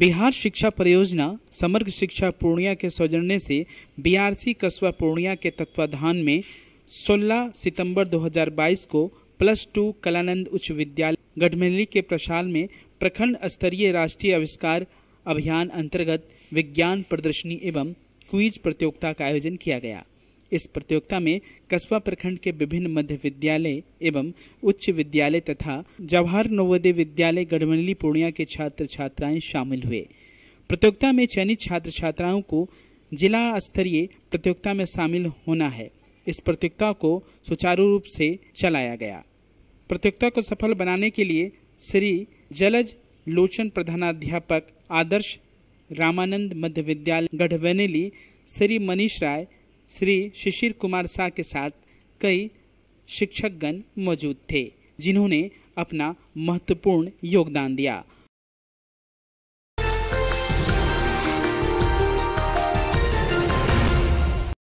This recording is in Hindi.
बिहार शिक्षा परियोजना समग्र शिक्षा पूर्णिया के सौजन्य से बीआरसी कस्बा पूर्णिया के तत्वाधान में 16 सितंबर 2022 को प्लस टू कलानंद उच्च विद्यालय गढ़मेली के प्रशाल में प्रखंड स्तरीय राष्ट्रीय आविष्कार अभियान अंतर्गत विज्ञान प्रदर्शनी एवं क्विज प्रतियोगिता का आयोजन किया गया इस प्रतियोगिता में कस्बा प्रखंड के विभिन्न मध्य विद्यालय एवं उच्च विद्यालय तथा जवाहर नवोदय विद्यालय गढ़मनली पूर्णिया के छात्र छात्राएं शामिल हुए प्रतियोगिता में चयनित छात्र छात्राओं को जिला स्तरीय प्रतियोगिता में शामिल होना है इस प्रतियोगिता को सुचारू रूप से चलाया गया प्रतियोगिता को सफल बनाने के लिए श्री जलज लोचन प्रधानाध्यापक आदर्श रामानंद मध्य विद्यालय गढ़वेनेली श्री मनीष राय श्री शिशिर कुमार शाह के साथ कई शिक्षकगण मौजूद थे जिन्होंने अपना महत्वपूर्ण योगदान दिया